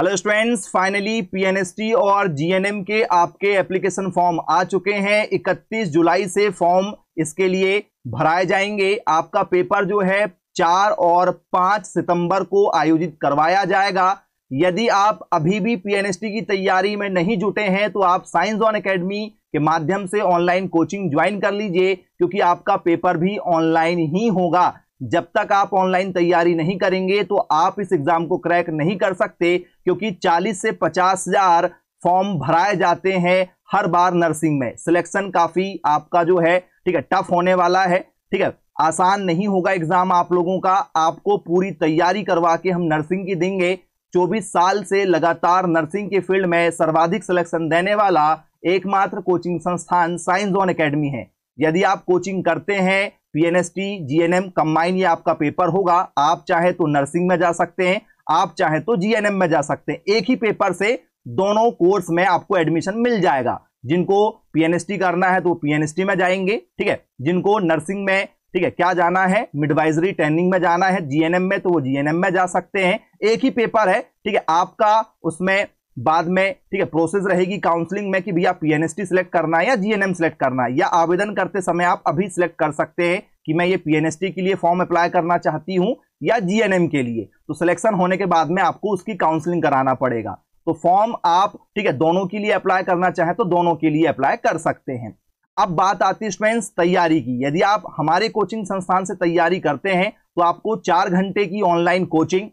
hello students finally PNST और GNM के आपके एप्लीकेशन फॉर्म आ चुके हैं 31 जुलाई से फॉर्म इसके लिए भराए जाएंगे आपका पेपर जो है चार और पांच सितंबर को आयोजित करवाया जाएगा यदि आप अभी भी पीएनएसटी की तैयारी में नहीं जुटे हैं तो आप साइंस ऑन एकेडमी के माध्यम से ऑनलाइन कोचिंग ज्वाइन कर लीजिए क्योंकि आपका पेपर भी ऑनलाइन ही होगा जब तक आप ऑनलाइन तैयारी नहीं करेंगे तो आप इस एग्जाम को क्रैक नहीं कर सकते क्योंकि 40 से पचास हजार फॉर्म भराए जाते हैं हर बार नर्सिंग में सिलेक्शन काफी आपका जो है ठीक है टफ होने वाला है ठीक है आसान नहीं होगा एग्जाम आप लोगों का आपको पूरी तैयारी करवा के हम नर्सिंग की देंगे चौबीस साल से लगातार नर्सिंग के फील्ड में सर्वाधिक सिलेक्शन देने वाला एकमात्र कोचिंग संस्थान साइंस जोन अकेडमी है यदि आप कोचिंग करते हैं पीएनएसटी जीएनएम कंबाइन ये आपका पेपर होगा आप चाहे तो नर्सिंग में जा सकते हैं आप चाहे तो जीएनएम में जा सकते हैं एक ही पेपर से दोनों कोर्स में आपको एडमिशन मिल जाएगा जिनको पीएनएसटी करना है तो पीएनएसटी में जाएंगे ठीक है जिनको नर्सिंग में ठीक है क्या जाना है मिडवाइजरी ट्रेनिंग में जाना है जीएनएम में तो वो जीएनएम में जा सकते हैं एक ही पेपर है ठीक है आपका उसमें बाद में ठीक है प्रोसेस रहेगी काउंसलिंग में कि भैया पीएनएसटी सिलेक्ट करना है या जीएनएम सिलेक्ट करना है या आवेदन करते समय आप अभी सिलेक्ट कर सकते हैं कि मैं ये पीएनएसटी के लिए फॉर्म अप्लाई करना चाहती हूँ या जीएनएम के लिए तो सिलेक्शन होने के बाद में आपको उसकी काउंसलिंग कराना पड़ेगा तो फॉर्म आप ठीक है दोनों के लिए अप्लाई करना चाहें तो दोनों के लिए अप्लाई कर सकते हैं अब बात आती है स्टूडेंट्स तैयारी की यदि आप हमारे कोचिंग संस्थान से तैयारी करते हैं तो आपको चार घंटे की ऑनलाइन कोचिंग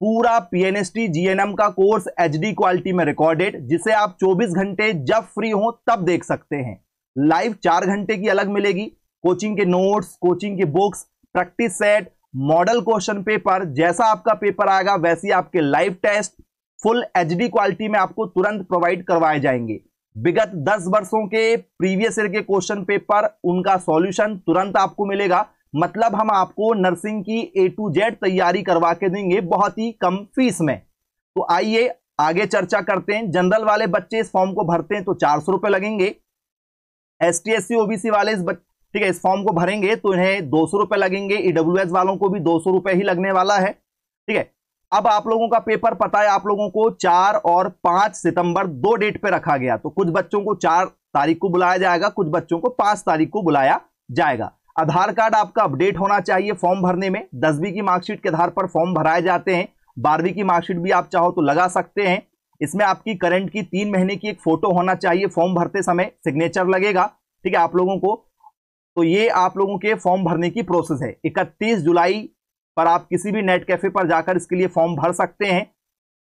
पूरा पीएनएसटी जीएनएम का कोर्स एचडी क्वालिटी में रिकॉर्डेड जिसे आप 24 घंटे जब फ्री हो तब देख सकते हैं लाइव चार घंटे की अलग मिलेगी कोचिंग के नोट्स कोचिंग के books practice set model question paper जैसा आपका पेपर आएगा वैसी आपके live test full H quality में आपको तुरंत प्रोवाइड करवाए जाएंगे विगत दस वर्षों के प्रीवियस ईयर के क्वेश्चन पेपर उनका सॉल्यूशन तुरंत आपको मिलेगा मतलब हम आपको नर्सिंग की ए टू जेड तैयारी करवा के देंगे बहुत ही कम फीस में तो आइए आगे चर्चा करते हैं जनरल वाले बच्चे इस फॉर्म को भरते हैं तो चार सौ रुपए लगेंगे S T S C OBC वाले इस ठीक है इस फॉर्म को भरेंगे तो इन्हें दो सौ रुपए लगेंगे ईडब्ल्यू e एस वालों को भी दो सौ रुपए ही लगने वाला है ठीक है अब आप लोगों का पेपर पता है आप लोगों को चार और पांच सितंबर दो डेट पे रखा गया तो कुछ बच्चों को चार तारीख को बुलाया जाएगा कुछ बच्चों को पांच तारीख को बुलाया जाएगा आधार कार्ड आपका अपडेट होना चाहिए फॉर्म भरने में दसवीं की मार्कशीट के आधार पर फॉर्म भराए जाते हैं बारहवीं की मार्कशीट भी आप चाहो तो लगा सकते हैं इसमें आपकी करंट की तीन महीने की एक फोटो होना चाहिए फॉर्म भरते समय सिग्नेचर लगेगा ठीक है आप लोगों को तो ये आप लोगों के फॉर्म भरने की प्रोसेस है इकतीस जुलाई पर आप किसी भी नेट कैफे पर जाकर इसके लिए फॉर्म भर सकते हैं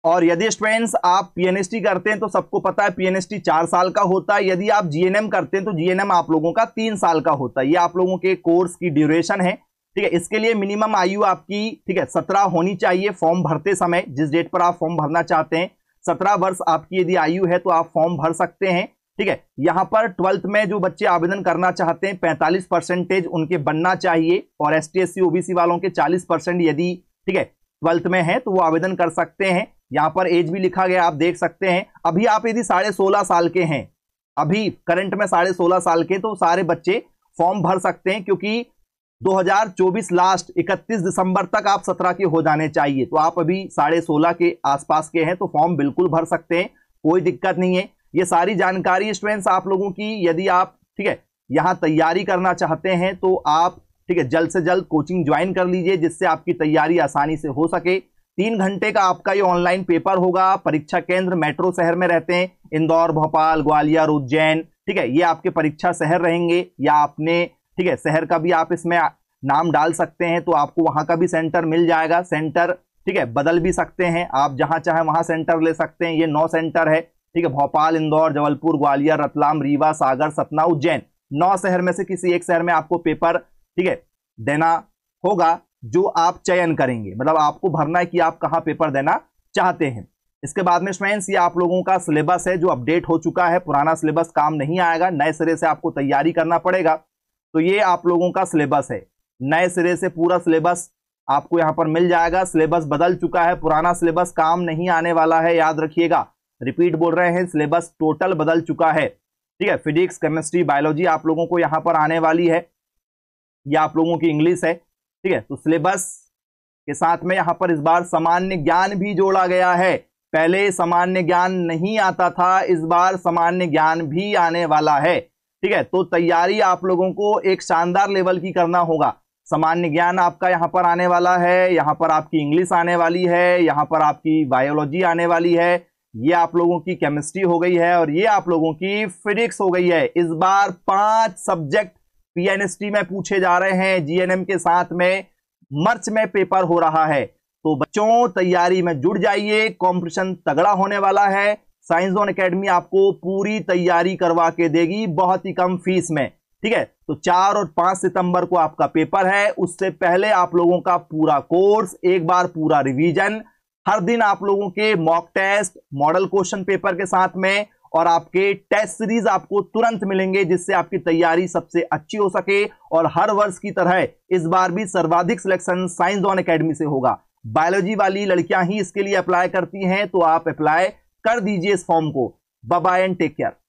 और यदि स्टूडेंट्स आप पीएनएसटी करते हैं तो सबको पता है पीएनएसटी चार साल का होता है यदि आप जीएनएम करते हैं तो जीएनएम आप लोगों का तीन साल का होता है ये आप लोगों के कोर्स की ड्यूरेशन है ठीक है इसके लिए मिनिमम आयु आपकी ठीक है सत्रह होनी चाहिए फॉर्म भरते समय जिस डेट पर आप फॉर्म भरना चाहते हैं सत्रह वर्ष आपकी यदि आयु है तो आप फॉर्म भर सकते हैं ठीक है यहाँ पर ट्वेल्थ में जो बच्चे आवेदन करना चाहते हैं पैंतालीस परसेंटेज उनके बनना चाहिए और एस टी ओबीसी वालों के चालीस परसेंट यदि ठीक है ट्वेल्थ में है तो वो आवेदन कर सकते हैं यहां पर एज भी लिखा गया आप देख सकते हैं अभी आप यदि साढ़े सोलह साल के हैं अभी करंट में साढ़े सोलह साल के तो सारे बच्चे फॉर्म भर सकते हैं क्योंकि 2024 लास्ट 31 दिसंबर तक आप 17 के हो जाने चाहिए तो आप अभी साढ़े सोलह के आसपास के हैं तो फॉर्म बिल्कुल भर सकते हैं कोई दिक्कत नहीं है ये सारी जानकारी स्टूडेंट्स आप लोगों की यदि आप ठीक है यहाँ तैयारी करना चाहते हैं तो आप ठीक है जल्द से जल्द कोचिंग ज्वाइन कर लीजिए जिससे आपकी तैयारी आसानी से हो सके तीन घंटे का आपका ये ऑनलाइन पेपर होगा परीक्षा केंद्र मेट्रो शहर में रहते हैं इंदौर भोपाल ग्वालियर उज्जैन ठीक है ये आपके परीक्षा शहर रहेंगे या आपने ठीक है शहर का भी आप इसमें नाम डाल सकते हैं तो आपको वहां का भी सेंटर मिल जाएगा सेंटर ठीक है बदल भी सकते हैं आप जहां चाहे वहां सेंटर ले सकते हैं ये नौ सेंटर है ठीक है भोपाल इंदौर जबलपुर ग्वालियर रतलाम रीवा सागर सतना उज्जैन नौ शहर में से किसी एक शहर में आपको पेपर ठीक है देना होगा जो आप चयन करेंगे मतलब आपको भरना है कि आप कहाँ पेपर देना चाहते हैं इसके बाद में फ्रेंड्स ये आप लोगों का सिलेबस है जो अपडेट हो चुका है पुराना सिलेबस काम नहीं आएगा नए सिरे से आपको तैयारी करना पड़ेगा तो ये आप लोगों का सिलेबस है नए सिरे से पूरा सिलेबस आपको यहाँ पर मिल जाएगा सिलेबस बदल चुका है पुराना सिलेबस काम नहीं आने वाला है याद रखिएगा रिपीट बोल रहे हैं सिलेबस टोटल बदल चुका है ठीक है फिजिक्स केमिस्ट्री बायोलॉजी आप लोगों को यहाँ पर आने वाली है या आप लोगों की इंग्लिश है ठीक है तो सिलेबस के साथ में यहां पर इस बार सामान्य ज्ञान भी जोड़ा गया है पहले सामान्य ज्ञान नहीं आता था इस बार सामान्य ज्ञान भी आने वाला है ठीक है तो तैयारी आप लोगों को एक शानदार लेवल की करना होगा सामान्य ज्ञान आपका यहाँ पर आने वाला है यहाँ पर आपकी इंग्लिश आने वाली है यहाँ पर आपकी बायोलॉजी आने वाली है ये आप लोगों की केमिस्ट्री हो गई है और ये आप लोगों की फिजिक्स हो गई है इस बार पांच सब्जेक्ट पीएनएसटी में पूछे जा रहे हैं जीएनएम के साथ में मर्च में पेपर हो रहा है तो बच्चों तैयारी में जुड़ जाइए कॉम्पिटिशन तगड़ा होने वाला है साइंस जोन अकेडमी आपको पूरी तैयारी करवा के देगी बहुत ही कम फीस में ठीक है तो चार और पांच सितंबर को आपका पेपर है उससे पहले आप लोगों का पूरा कोर्स एक बार पूरा रिवीजन हर दिन आप लोगों के mock test model question paper के साथ में और आपके टेस्ट सीरीज आपको तुरंत मिलेंगे जिससे आपकी तैयारी सबसे अच्छी हो सके और हर वर्ष की तरह इस बार भी सर्वाधिक सिलेक्शन साइंस डॉन अकेडमी से होगा बायोलॉजी वाली लड़कियां ही इसके लिए अप्लाई करती हैं तो आप अप्लाई कर दीजिए इस फॉर्म को बाय एंड टेक केयर